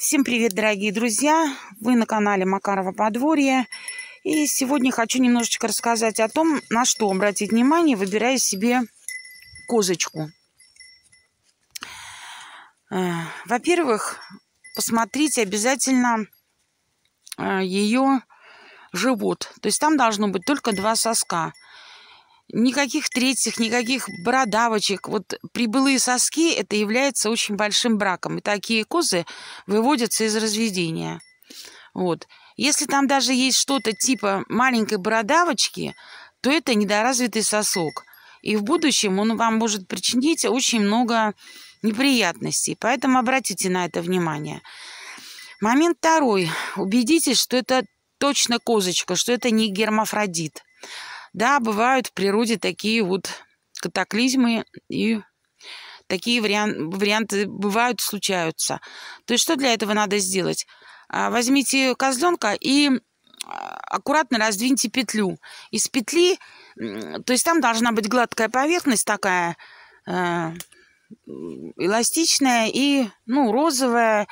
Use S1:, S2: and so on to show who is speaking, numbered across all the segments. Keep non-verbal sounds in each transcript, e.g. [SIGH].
S1: Всем привет, дорогие друзья! Вы на канале Макарова Подворье. И сегодня хочу немножечко рассказать о том, на что обратить внимание, выбирая себе козочку. Э, во-первых, посмотрите обязательно э, ее живот. То есть там должно быть только два соска – никаких третьих, никаких бородавочек. Вот прибылые соски – это является очень большим браком. И такие козы выводятся из разведения. Вот. Если там даже есть что-то типа маленькой бородавочки, то это недоразвитый сосок. И в будущем он вам может причинить очень много неприятностей. Поэтому обратите на это внимание. Момент второй. Убедитесь, что это точно козочка, что это не гермафродит. Да, бывают в природе такие вот катаклизмы и такие вариан- варианты бывают, случаются. То есть что для этого надо сделать? А, возьмите козленка и аккуратно раздвиньте петлю. Из петли, то есть там должна быть гладкая поверхность такая, э, эластичная и, ну, розовая,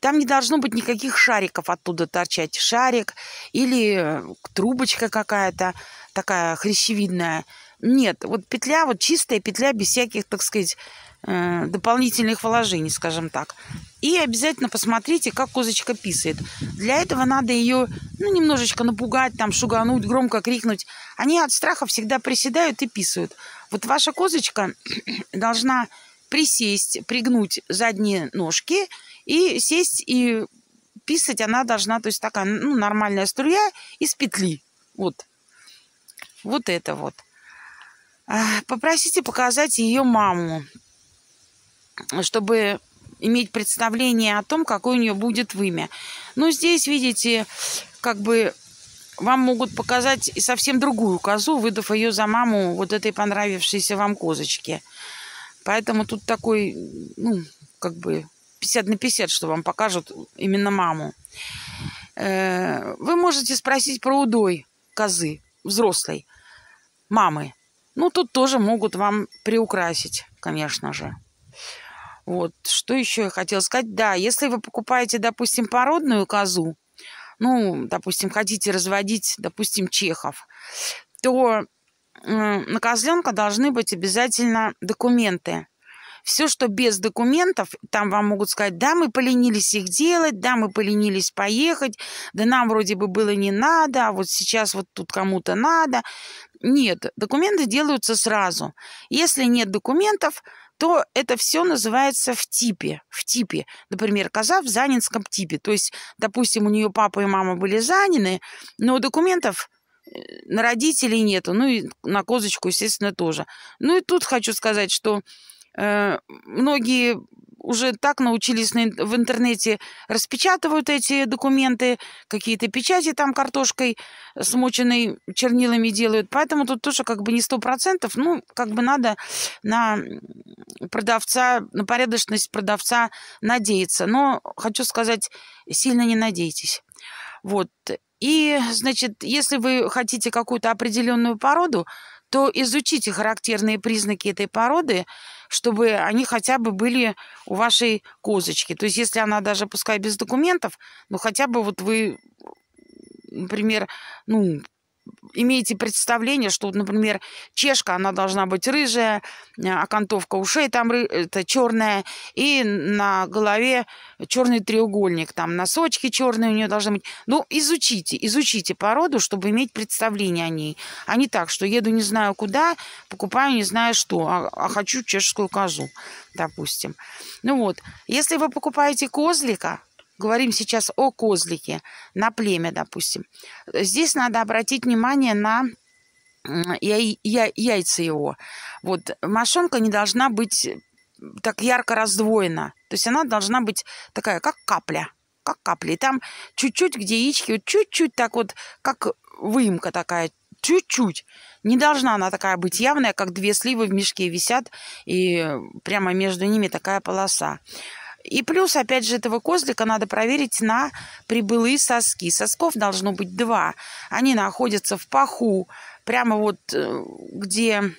S1: там не должно быть никаких шариков оттуда торчать. Шарик или э, трубочка какая-то такая хрящевидная. Нет, вот петля, вот чистая петля без всяких, так сказать, э, дополнительных вложений, скажем так. И обязательно посмотрите, как козочка писает. Для этого надо ее ну, немножечко напугать, там, шугануть, громко крикнуть. Они от страха всегда приседают и писают. Вот ваша козочка [CLEARS THROAT] должна присесть, пригнуть задние ножки и сесть и писать она должна, то есть такая ну, нормальная струя из петли. Вот. Вот это вот. А, попросите показать ее маму, чтобы иметь представление о том, какое у нее будет вымя. Ну здесь, видите, как бы вам могут показать и совсем другую козу, выдав ее за маму вот этой понравившейся вам козочки. Поэтому тут такой, ну, как бы 50 на 50, что вам покажут именно маму. Э, вы можете спросить про удой козы взрослой мамы. Ну, тут тоже могут вам приукрасить, конечно же. Вот, что еще я хотела сказать. Да, если вы покупаете, допустим, породную козу, ну, допустим, хотите разводить, допустим, чехов, то на козленка должны быть обязательно документы. Все, что без документов, там вам могут сказать, да, мы поленились их делать, да, мы поленились поехать, да нам вроде бы было не надо, а вот сейчас вот тут кому-то надо. Нет, документы делаются сразу. Если нет документов, то это все называется в типе. В типе. Например, коза в занинском типе. То есть, допустим, у нее папа и мама были заняны, но документов на родителей нету, ну и на козочку, естественно, тоже. Ну и тут хочу сказать, что э, многие уже так научились на, в интернете распечатывают эти документы, какие-то печати там картошкой э, смоченной чернилами делают. Поэтому тут тоже как бы не сто процентов, ну, как бы надо на продавца, на порядочность продавца надеяться. Но хочу сказать, сильно не надейтесь. Вот. И, значит, если вы хотите какую-то определенную породу, то изучите характерные признаки этой породы, чтобы они хотя бы были у вашей козочки. То есть, если она даже, пускай без документов, но хотя бы вот вы, например, ну, имеете представление, что, например, чешка, она должна быть рыжая, э, окантовка ушей там это черная, и на голове черный треугольник, там носочки черные у нее должны быть. Ну, изучите, изучите породу, чтобы иметь представление о ней. А не так, что еду не знаю куда, покупаю не знаю что, а, а хочу чешскую козу, допустим. Ну вот, если вы покупаете козлика, говорим сейчас о козлике, на племя, допустим, здесь надо обратить внимание на я, яйца его. Вот мошонка не должна быть э, так ярко раздвоена. То есть она должна быть такая, как капля. Как капля. И там чуть-чуть, где яички, вот чуть-чуть так вот, как выемка такая, чуть-чуть. Не должна она такая быть явная, как две сливы в мешке висят, и прямо между ними такая полоса. И плюс, опять же, этого козлика надо проверить на прибылые соски. Сосков должно быть два. Они находятся в паху, прямо вот э, где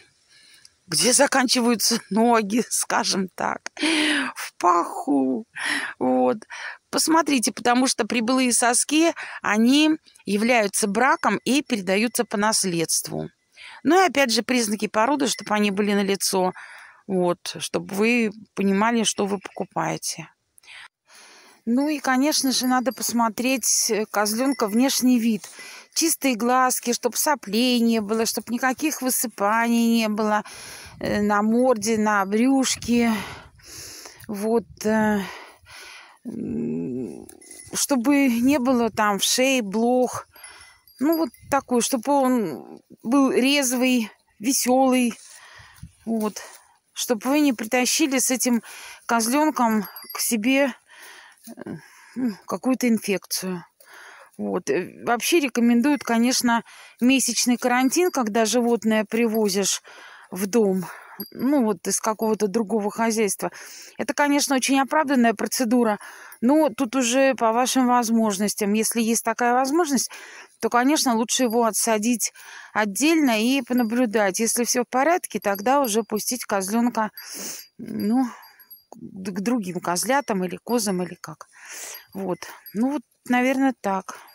S1: где заканчиваются [LAUGHS] ноги, скажем так, в паху. Вот. Посмотрите, потому что прибылые соски, они являются браком и передаются по наследству. Ну и опять же признаки породы, чтобы они были на лицо вот, чтобы вы понимали, что вы покупаете. Ну и, конечно же, надо посмотреть э, козленка внешний вид. Чистые глазки, чтобы соплей не было, чтобы никаких высыпаний не было э, на морде, на брюшке. Вот. Э, чтобы не было там в шее блох. Ну, вот такой, чтобы он был резвый, веселый. Вот чтобы вы не притащили с этим козленком к себе э, ну, какую-то инфекцию. Вот. Э, вообще рекомендуют, конечно, месячный карантин, когда животное привозишь в дом, ну вот из какого-то другого хозяйства. Это, конечно, очень оправданная процедура, но тут уже по вашим возможностям. Если есть такая возможность, то, конечно, лучше его отсадить отдельно и понаблюдать. Если все в порядке, тогда уже пустить козленка, ну, к другим козлятам или козам или как. Вот. Ну, вот, наверное, так.